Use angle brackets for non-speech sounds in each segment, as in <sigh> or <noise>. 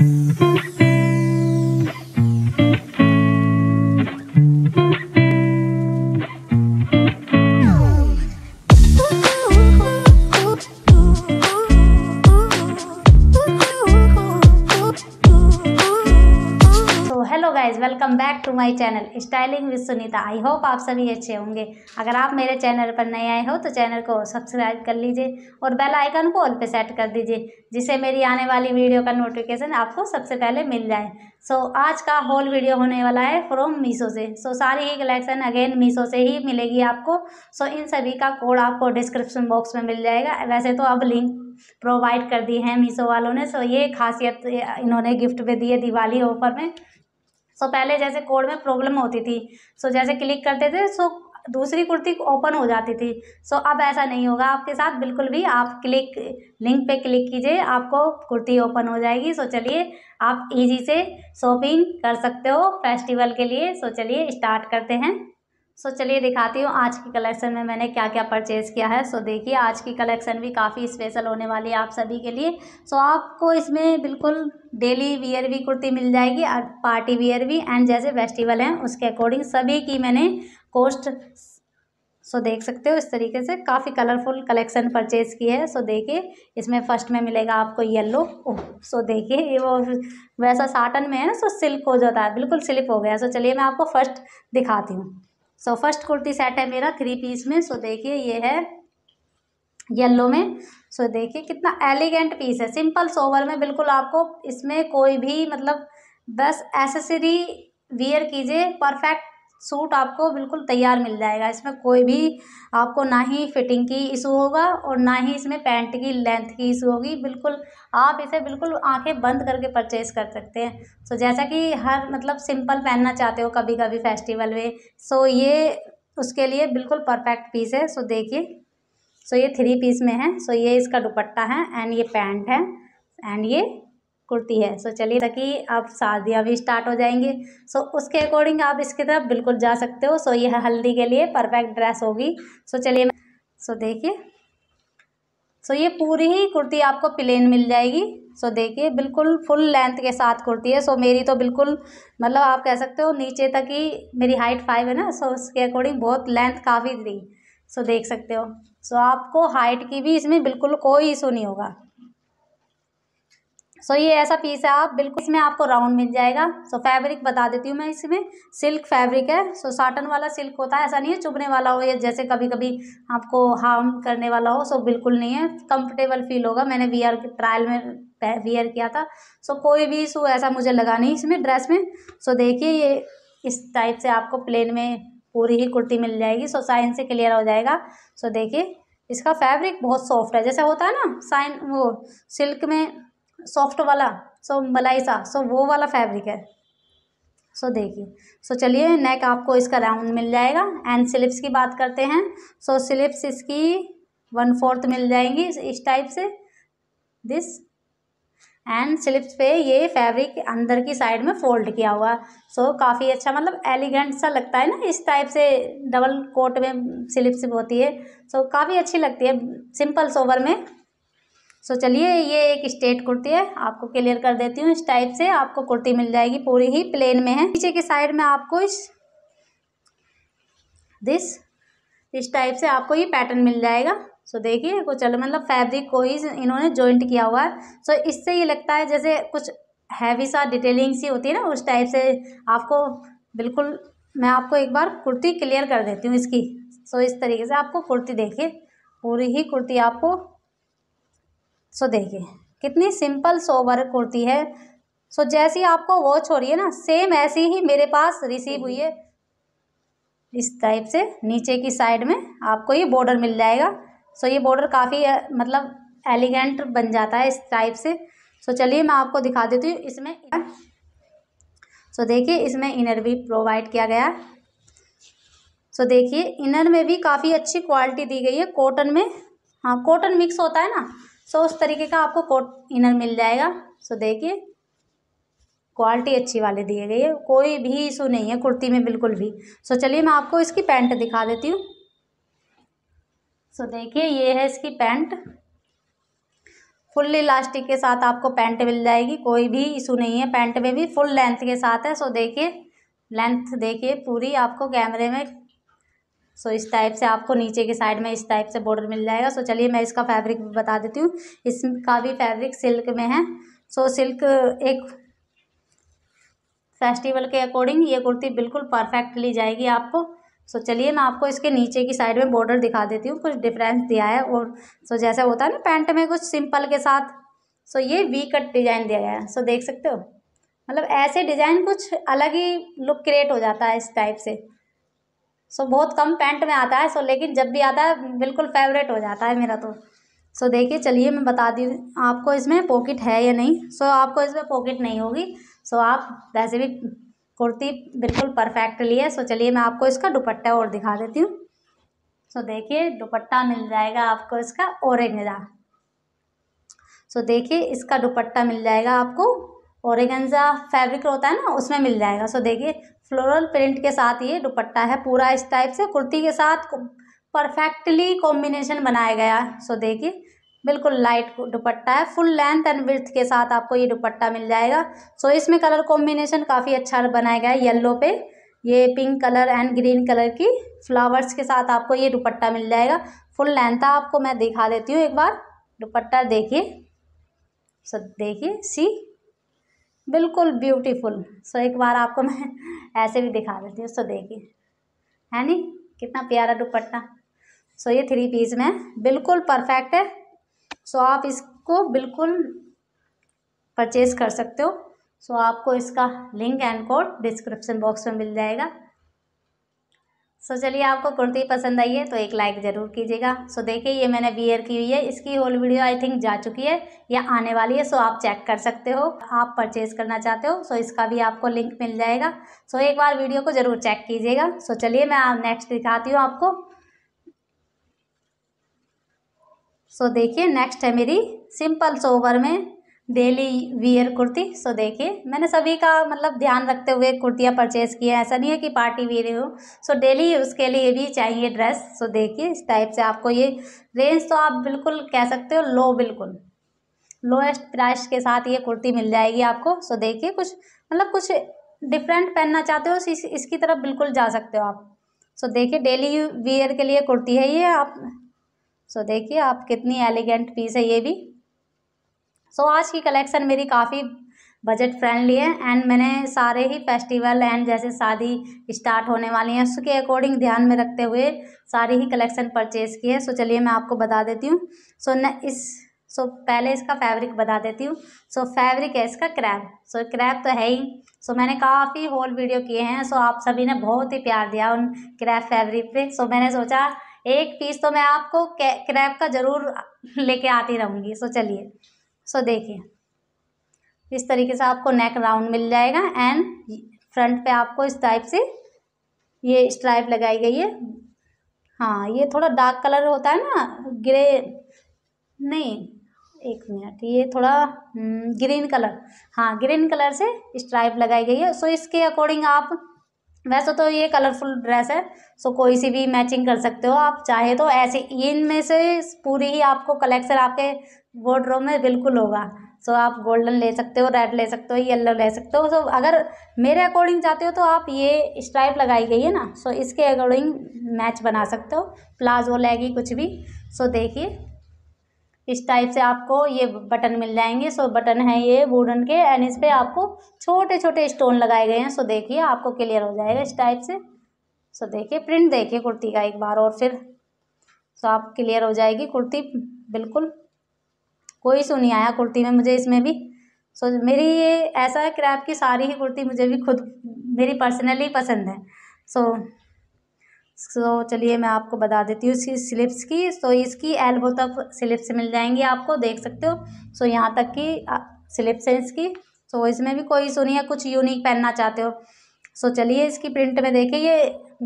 Mm-hmm. Channel styling with Sunita I hope आप सभी अच्छे होंगे अगर आप मेरे चैनल पर नए आए हो तो चैनल को सब्सक्राइब कर लीजिए और बेल आइकन को ऑल पे सेट कर दीजिए जिससे मेरी आने वाली वीडियो का नोटिफिकेशन आपको सबसे पहले मिल जाए सो so, आज का होल वीडियो होने वाला है फ्रॉम मीशो से सो so, सारी ही कलेक्शन अगेन मीशो से ही मिलेगी आपको सो so, इन सभी का कोड आपको डिस्क्रिप्शन बॉक्स में मिल जाएगा वैसे तो अब लिंक प्रोवाइड कर दी है मीशो वालों ने सो so, ये खासियत इन्होंने गिफ्ट में दी है दिवाली ऑफर में सो so, पहले जैसे कोड में प्रॉब्लम होती थी सो so, जैसे क्लिक करते थे सो so, दूसरी कुर्ती ओपन हो जाती थी सो so, अब ऐसा नहीं होगा आपके साथ बिल्कुल भी आप क्लिक लिंक पे क्लिक कीजिए आपको कुर्ती ओपन हो जाएगी सो so, चलिए आप इजी से शॉपिंग कर सकते हो फेस्टिवल के लिए सो so, चलिए स्टार्ट करते हैं सो चलिए दिखाती हूँ आज की कलेक्शन में मैंने क्या क्या परचेज़ किया है सो देखिए आज की कलेक्शन भी काफ़ी स्पेशल होने वाली है आप सभी के लिए सो आपको इसमें बिल्कुल डेली वियर भी कुर्ती मिल जाएगी और पार्टी वियर भी एंड जैसे फेस्टिवल हैं उसके अकॉर्डिंग सभी की मैंने कोस्ट सो so, देख सकते हो इस तरीके से काफ़ी कलरफुल कलेक्शन परचेज़ की है सो so, देखिए इसमें फर्स्ट में मिलेगा आपको येल्लो सो so, देखिए ये वो वैसा साटन में है ना सो सिल्क हो जाता है बिल्कुल स्लिप हो गया सो चलिए मैं आपको फर्स्ट दिखाती हूँ सो फर्स्ट कुर्ती सेट है मेरा थ्री पीस में सो देखिए ये है येलो में सो देखिए कितना एलिगेंट पीस है सिंपल सोवर में बिल्कुल आपको इसमें कोई भी मतलब बस एसेसरी वियर कीजिए परफेक्ट सूट आपको बिल्कुल तैयार मिल जाएगा इसमें कोई भी आपको ना ही फिटिंग की इशू होगा और ना ही इसमें पैंट की लेंथ की इशू होगी बिल्कुल आप इसे बिल्कुल आंखें बंद करके परचेज़ कर सकते हैं सो जैसा कि हर मतलब सिंपल पहनना चाहते हो कभी कभी फेस्टिवल में सो ये उसके लिए बिल्कुल परफेक्ट पीस है सो देखिए सो ये थ्री पीस में है सो ये इसका दुपट्टा है एंड ये पैंट है एंड ये कुर्ती है सो चलिए ताकि आप शादियाँ भी स्टार्ट हो जाएंगी सो उसके अकॉर्डिंग आप इसकी तरफ बिल्कुल जा सकते हो सो यह हल्दी के लिए परफेक्ट ड्रेस होगी सो चलिए सो देखिए सो ये पूरी ही कुर्ती आपको प्लेन मिल जाएगी सो देखिए बिल्कुल फुल लेंथ के साथ कुर्ती है सो मेरी तो बिल्कुल मतलब आप कह सकते हो नीचे तक ही मेरी हाइट फाइव है ना सो उसके अकॉर्डिंग बहुत लेंथ काफ़ी थी सो देख सकते हो सो आपको हाइट की भी इसमें बिल्कुल कोई इशू नहीं होगा सो ये ऐसा पीस है आप बिल्कुल इसमें आपको राउंड मिल जाएगा सो फैब्रिक बता देती हूँ मैं इसमें सिल्क फैब्रिक है सो साटन वाला सिल्क होता है ऐसा नहीं है चुभने वाला हो या जैसे कभी कभी आपको हार्म करने वाला हो सो बिल्कुल नहीं है कंफर्टेबल फील होगा मैंने वीयर ट्रायल में वेयर किया था सो so, कोई भी इशू ऐसा मुझे लगा नहीं इसमें ड्रेस में सो so, देखिए ये इस टाइप से आपको प्लेन में पूरी ही कुर्ती मिल जाएगी सो so, साइन से क्लियर हो जाएगा सो so, देखिए इसका फैब्रिक बहुत सॉफ्ट है जैसे होता है ना साइन वो सिल्क में सॉफ्ट वाला सो मलाई सा सो वो वाला फैब्रिक है सो देखिए सो चलिए नेक आपको इसका राउंड मिल जाएगा एंड स्लिप्स की बात करते हैं सो so, स्लिप्स इसकी वन फोर्थ मिल जाएंगी इस टाइप से दिस एंड स्लिप्स पे ये फैब्रिक अंदर की साइड में फोल्ड किया हुआ सो so, काफ़ी अच्छा मतलब एलिगेंट सा लगता है ना इस टाइप से डबल कोट में स्लिप्स होती है सो so, काफ़ी अच्छी लगती है सिंपल सोवर में सो चलिए ये एक स्टेट कुर्ती है आपको क्लियर कर देती हूँ इस टाइप से आपको कुर्ती मिल जाएगी पूरी ही प्लेन में है नीचे के साइड में आपको इस दिस इस टाइप से आपको ये पैटर्न मिल जाएगा सो so, देखिए कुछ अलग मतलब फैब्रिक को ही इन्होंने जॉइंट किया हुआ है सो so, इससे ये लगता है जैसे कुछ हैवी सा डिटेलिंग सी होती है ना उस टाइप से आपको बिल्कुल मैं आपको एक बार कुर्ती क्लियर कर देती हूँ इसकी सो so, इस तरीके से आपको कुर्ती देखिए पूरी ही कुर्ती आपको सो देखिए कितनी सिंपल वर्क कुर्ती है सो जैसी आपको वॉच हो रही है ना सेम ऐसी ही मेरे पास रिसीव हुई है इस टाइप से नीचे की साइड में आपको ये बॉर्डर मिल जाएगा सो ये बॉर्डर काफ़ी मतलब एलिगेंट बन जाता है इस टाइप से सो चलिए मैं आपको दिखा देती हूँ इसमें सो देखिए इसमें इनर भी प्रोवाइड किया गया है सो देखिए इनर में भी काफ़ी अच्छी क्वालिटी दी गई है कॉटन में हाँ कॉटन मिक्स होता है ना सो उस तरीके का आपको कोट इनर मिल जाएगा सो देखिए क्वालिटी अच्छी वाले दिए गए हैं कोई भी इशू नहीं है कुर्ती में बिल्कुल भी सो चलिए मैं आपको इसकी पैंट दिखा देती हूँ सो देखिए ये है इसकी पैंट फुल इलास्टिक के साथ आपको पैंट मिल जाएगी कोई भी इशू नहीं है पैंट में भी फुल लेंथ के साथ है सो देखिए लेंथ देखिए पूरी आपको कैमरे में सो इस टाइप से आपको नीचे के साइड में इस टाइप से बॉर्डर मिल जाएगा सो चलिए मैं इसका फैब्रिक भी बता देती हूँ इसका भी फैब्रिक सिल्क में है सो सिल्क एक फेस्टिवल के अकॉर्डिंग ये कुर्ती बिल्कुल परफेक्टली जाएगी आपको सो so, चलिए मैं आपको इसके नीचे की साइड में बॉर्डर दिखा देती हूँ कुछ डिफरेंस दिया है और सो so, जैसा होता है ना पैंट में कुछ सिंपल के साथ सो so, ये वी कट डिज़ाइन दिया गया है सो so, देख सकते हो मतलब ऐसे डिज़ाइन कुछ अलग ही लुक क्रिएट हो जाता है इस टाइप से सो बहुत कम पैंट में आता है सो लेकिन जब भी आता है बिल्कुल फेवरेट हो जाता है मेरा तो सो देखिए चलिए मैं बता दी आपको इसमें पॉकेट है या नहीं सो आपको इसमें पॉकेट नहीं होगी सो आप वैसे भी कुर्ती बिल्कुल परफेक्ट ली है सो चलिए मैं आपको इसका दुपट्टा और दिखा देती हूँ सो देखिए दुपट्टा मिल जाएगा आपको इसका ओरेगंजा सो देखिए इसका दुपट्टा मिल जाएगा आपको ओरेगंजा फैब्रिक होता है ना उसमें मिल जाएगा सो देखिए फ्लोरल प्रिंट के साथ ये दुपट्टा है पूरा इस टाइप से कुर्ती के साथ परफेक्टली कॉम्बिनेशन बनाया गया सो देखिए बिल्कुल लाइट दुपट्टा है फुल लेंथ एंड विर्थ के साथ आपको ये दुपट्टा मिल जाएगा सो इसमें कलर कॉम्बिनेशन काफ़ी अच्छा बनाया गया है येल्लो पे ये pink colour and green colour की फ्लावर्स के साथ आपको ये दुपट्टा मिल जाएगा फुल लेंथ आपको मैं दिखा देती हूँ एक बार दुपट्टा देखिए सो देखिए सी बिल्कुल ब्यूटीफुल सो एक बार आपको मैं ऐसे भी दिखा देती हूँ उसको देखिए है नी कितना प्यारा दुपट्टा सो ये थ्री पीस में बिल्कुल परफेक्ट है सो आप इसको बिल्कुल परचेज़ कर सकते हो सो आपको इसका link and code description box में मिल जाएगा सो so, चलिए आपको कुर्ती पसंद आई है तो एक लाइक ज़रूर कीजिएगा सो so, देखिए ये मैंने वियर की हुई है इसकी होल वीडियो आई थिंक जा चुकी है या आने वाली है सो so, आप चेक कर सकते हो आप परचेज़ करना चाहते हो सो so, इसका भी आपको लिंक मिल जाएगा सो so, एक बार वीडियो को ज़रूर चेक कीजिएगा सो so, चलिए मैं नेक्स्ट दिखाती हूँ आपको सो so, देखिए नेक्स्ट है मेरी सिंपल सोवर में डेली वियर कुर्ती सो देखिए मैंने सभी का मतलब ध्यान रखते हुए कुर्तियाँ परचेज़ किया है ऐसा नहीं है कि पार्टी वियर हो सो डेली उसके लिए भी चाहिए ड्रेस सो देखिए इस टाइप से आपको ये रेंज तो आप बिल्कुल कह सकते हो लो बिल्कुल लोएस्ट प्राइस के साथ ये कुर्ती मिल जाएगी आपको सो देखिए कुछ मतलब कुछ डिफरेंट पहनना चाहते हो इस, इसकी तरफ बिल्कुल जा सकते हो आप सो देखिए डेली वियर के लिए कुर्ती है ये आप सो देखिए आप कितनी एलिगेंट पीस है ये भी सो आज की कलेक्शन मेरी काफ़ी बजट फ्रेंडली है एंड मैंने सारे ही फेस्टिवल एंड जैसे शादी स्टार्ट होने वाली है उसके अकॉर्डिंग ध्यान में रखते हुए सारी ही कलेक्शन परचेज़ की है सो चलिए मैं आपको बता देती हूँ सो न इस सो पहले इसका फैब्रिक बता देती हूँ सो फैब्रिक है इसका क्रैप सो क्रैप तो है ही सो मैंने काफ़ी होल वीडियो किए हैं सो आप सभी ने बहुत ही प्यार दिया उन क्रैप फैब्रिक पे सो मैंने सोचा एक पीस तो मैं आपको क्रैप का ज़रूर लेके आती रहूँगी सो चलिए सो देखिए इस तरीके से आपको नेक राउंड मिल जाएगा एंड फ्रंट पे आपको इस टाइप से ये स्ट्राइप लगाई गई है हाँ ये थोड़ा डार्क कलर होता है ना ग्रे नहीं एक मिनट ये थोड़ा ग्रीन हम्म, कलर हाँ ग्रीन कलर से स्ट्राइप लगाई गई है सो इसके अकॉर्डिंग आप वैसे तो ये कलरफुल ड्रेस है सो कोई सी भी मैचिंग कर सकते हो आप चाहे तो ऐसे इन में से पूरी ही आपको कलेक्शन आपके रोम में बिल्कुल होगा सो आप गोल्डन ले सकते हो रेड ले सकते हो येलो ले सकते हो सो अगर मेरे अकॉर्डिंग चाहते हो तो आप ये स्ट्राइप लगाई गई है ना सो इसके अकॉर्डिंग मैच बना सकते हो प्लाजो लेगी कुछ भी सो देखिए इस टाइप से आपको ये बटन मिल जाएंगे सो बटन है ये वुडन के एंड इस पर आपको छोटे छोटे स्टोन लगाए गए हैं सो देखिए आपको क्लियर हो जाएगा इस टाइप से सो देखिए प्रिंट देखिए कुर्ती का एक बार और फिर सो आप क्लियर हो जाएगी कुर्ती बिल्कुल कोई सो नहीं आया कुर्ती में मुझे इसमें भी सो मेरी ये ऐसा है क्रैप की सारी ही कुर्ती मुझे भी खुद मेरी पर्सनली पसंद है सो so, सो चलिए मैं आपको बता देती हूँ इसकी स्लिप्स की सो इसकी एल्बो तक स्लिप्स मिल जाएंगी आपको देख सकते हो सो यहाँ तक की स्लिप्स है इसकी सो इसमें भी कोई सुनी है कुछ यूनिक पहनना चाहते हो सो चलिए इसकी प्रिंट में देखें ये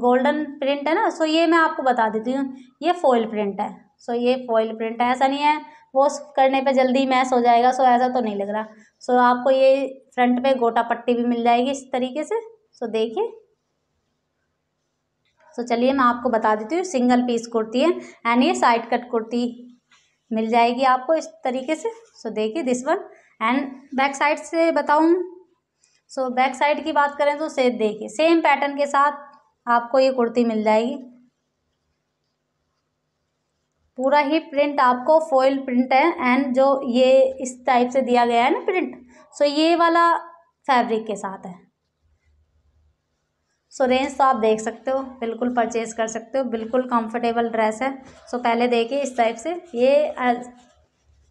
गोल्डन प्रिंट है ना सो ये मैं आपको बता देती हूँ ये फॉयल प्रिंट है सो ये फॉयल प्रिंट है ऐसा नहीं है वॉश करने पर जल्दी मैस हो जाएगा सो ऐसा तो नहीं लग रहा सो आपको ये फ्रंट पर गोटा पट्टी भी मिल जाएगी इस तरीके से सो देखिए सो so, चलिए मैं आपको बता देती हूँ सिंगल पीस कुर्ती है एंड ये साइड कट कुर्ती मिल जाएगी आपको इस तरीके से सो so, देखिए this one and back side से बताऊँ सो so, बैक साइड की बात करें तो से देखिए सेम पैटर्न के साथ आपको ये कुर्ती मिल जाएगी पूरा ही प्रिंट आपको फॉइल प्रिंट है एंड जो ये इस टाइप से दिया गया है ना प्रिंट सो so, ये वाला फैब्रिक के साथ है सो रेंज तो आप देख सकते हो बिल्कुल परचेज कर सकते हो बिल्कुल कंफर्टेबल ड्रेस है सो पहले देखिए इस टाइप से ये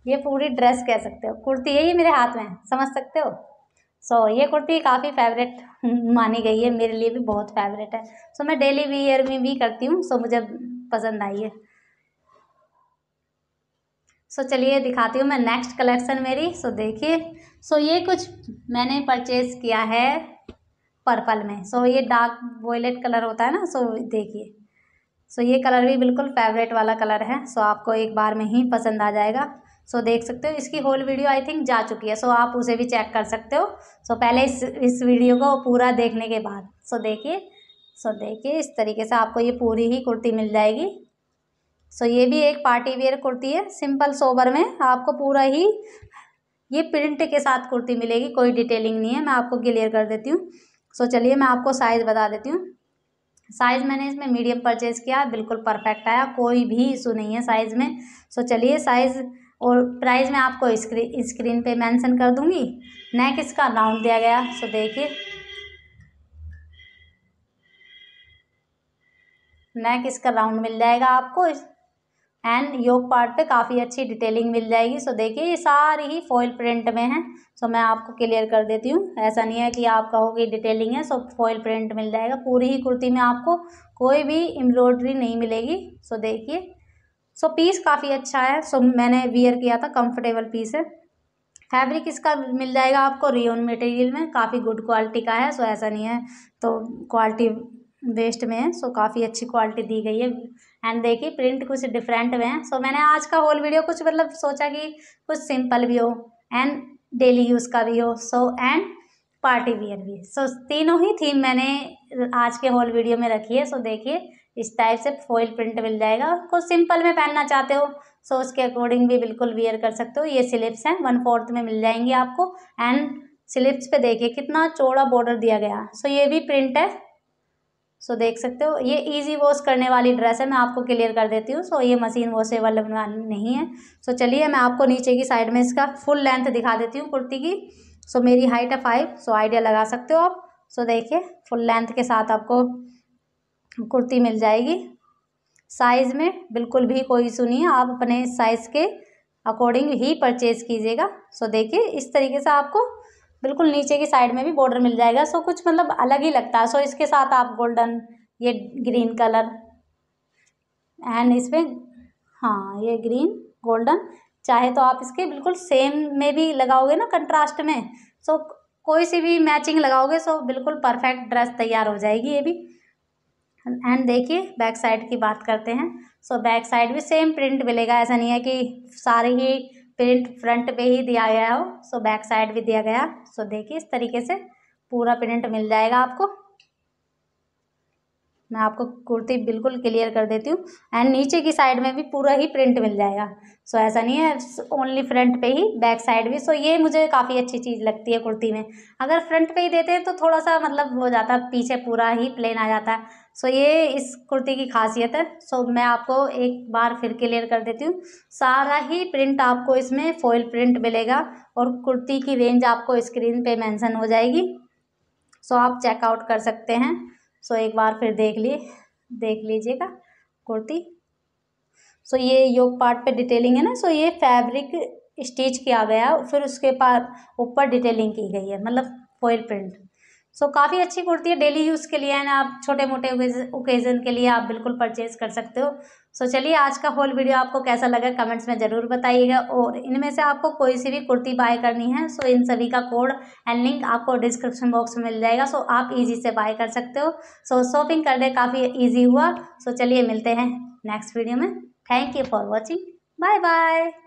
ये पूरी ड्रेस कह सकते हो कुर्ती यही मेरे हाथ में समझ सकते हो सो so, ये कुर्ती काफ़ी फेवरेट <laughs> मानी गई है मेरे लिए भी बहुत फेवरेट है सो so, मैं डेली वीयर में भी करती हूँ सो so, मुझे पसंद आई है सो so, चलिए दिखाती हूँ मैं नेक्स्ट कलेक्शन मेरी सो so, देखिए सो so, ये कुछ मैंने परचेज़ किया है पर्पल में सो ये डार्क वॉयलेट कलर होता है ना सो देखिए सो ये कलर भी बिल्कुल फेवरेट वाला कलर है सो आपको एक बार में ही पसंद आ जाएगा सो देख सकते हो इसकी होल वीडियो आई थिंक जा चुकी है सो आप उसे भी चेक कर सकते हो सो पहले इस इस वीडियो को पूरा देखने के बाद सो देखिए सो देखिए इस तरीके से आपको ये पूरी ही कुर्ती मिल जाएगी सो ये भी एक पार्टी वेयर कुर्ती है सिंपल सोबर में आपको पूरा ही ये प्रिंट के साथ कुर्ती मिलेगी कोई डिटेलिंग नहीं है मैं आपको क्लियर कर देती हूँ सो चलिए मैं आपको साइज़ बता देती हूँ साइज़ मैंने इसमें मीडियम परचेज़ किया बिल्कुल परफेक्ट आया कोई भी इशू नहीं है साइज़ में सो चलिए साइज़ और प्राइस मैं आपको स्क्रीन स्क्रीन पे मेंशन कर दूंगी नेक इसका राउंड दिया गया सो देखिए नेक इसका राउंड मिल जाएगा आपको इस एंड योग पार्ट पे काफ़ी अच्छी डिटेलिंग मिल जाएगी सो देखिए ये सारी ही फॉइल प्रिंट में है सो मैं आपको क्लियर कर देती हूँ ऐसा नहीं है कि आप कहोगे डिटेलिंग है सो फॉइल प्रिंट मिल जाएगा पूरी ही कुर्ती में आपको कोई भी एम्ब्रॉयडरी नहीं मिलेगी सो देखिए सो पीस काफ़ी अच्छा है सो मैंने वियर किया था कम्फर्टेबल पीस है फैब्रिक इसका मिल जाएगा आपको रियोन मटेरियल में काफ़ी गुड क्वालिटी का है सो ऐसा नहीं है तो क्वालिटी वेस्ट में है सो काफ़ी अच्छी क्वालिटी दी गई है एंड देखिए प्रिंट कुछ डिफरेंट हुए हैं सो मैंने आज का होल वीडियो कुछ मतलब सोचा कि कुछ सिंपल भी हो एंड डेली यूज़ का भी हो सो एंड पार्टी वियर भी सो so, तीनों ही थीम मैंने आज के होल वीडियो में रखी है सो so, देखिए इस टाइप से फॉइल प्रिंट मिल जाएगा कुछ सिंपल में पहनना चाहते हो सो so, उसके अकॉर्डिंग भी बिल्कुल वियर कर सकते हो ये स्लिप्स हैं वन फोर्थ में मिल जाएंगी आपको एंड स्लिप्स पे देखिए कितना चौड़ा बॉर्डर दिया गया सो so, ये भी प्रिंट है सो देख सकते हो ये इजी वॉश करने वाली ड्रेस है मैं आपको क्लियर कर देती हूँ सो ये मशीन वॉशेबल नहीं है सो चलिए मैं आपको नीचे की साइड में इसका फुल लेंथ दिखा देती हूँ कुर्ती की सो मेरी हाइट है फाइव सो आइडिया लगा सकते हो आप सो देखिए फुल लेंथ के साथ आपको कुर्ती मिल जाएगी साइज़ में बिल्कुल भी कोई इशू नहीं है आप अपने साइज़ के अकॉर्डिंग ही परचेज़ कीजिएगा सो देखिए इस तरीके से आपको बिल्कुल नीचे की साइड में भी बॉर्डर मिल जाएगा सो कुछ मतलब अलग ही लगता है सो इसके साथ आप गोल्डन ये ग्रीन कलर एंड इस पर हाँ ये ग्रीन गोल्डन चाहे तो आप इसके बिल्कुल सेम में भी लगाओगे ना कंट्रास्ट में सो कोई सी भी मैचिंग लगाओगे सो बिल्कुल परफेक्ट ड्रेस तैयार हो जाएगी ये भी एंड देखिए बैक साइड की बात करते हैं सो बैक साइड भी सेम प्रिंट मिलेगा ऐसा नहीं है कि सारे ही प्रिंट फ्रंट पे ही दिया गया हो सो बैक साइड भी दिया गया सो देखिए इस तरीके से पूरा प्रिंट मिल जाएगा आपको मैं आपको कुर्ती बिल्कुल क्लियर कर देती हूँ एंड नीचे की साइड में भी पूरा ही प्रिंट मिल जाएगा सो ऐसा नहीं है ओनली फ्रंट पे ही बैक साइड भी सो ये मुझे काफ़ी अच्छी चीज़ लगती है कुर्ती में अगर फ्रंट पे ही देते हैं तो थोड़ा सा मतलब हो जाता है पीछे पूरा ही प्लेन आ जाता है सो ये इस कुर्ती की खासियत है सो मैं आपको एक बार फिर क्लियर कर देती हूँ सारा ही प्रिंट आपको इसमें फॉइल प्रिंट मिलेगा और कुर्ती की रेंज आपको स्क्रीन पे मैंसन हो जाएगी सो आप चेकआउट कर सकते हैं सो एक बार फिर देख ली देख लीजिएगा कुर्ती सो ये योग पार्ट पे डिटेलिंग है ना सो ये फैब्रिक स्टिच किया गया फिर उसके पास ऊपर डिटेलिंग की गई है मतलब फॉयल प्रिंट सो काफ़ी अच्छी कुर्ती है डेली यूज़ के लिए है ना आप छोटे मोटे ओकेज़न के लिए आप बिल्कुल परचेज़ कर सकते हो सो चलिए आज का होल वीडियो आपको कैसा लगा कमेंट्स में ज़रूर बताइएगा और इनमें से आपको कोई सी भी कुर्ती बाय करनी है सो इन सभी का कोड एंड लिंक आपको डिस्क्रिप्शन बॉक्स में मिल जाएगा सो आप इजी से बाय कर सकते हो सो शॉपिंग करने काफ़ी ईजी हुआ सो चलिए मिलते हैं नेक्स्ट वीडियो में thank you for watching bye bye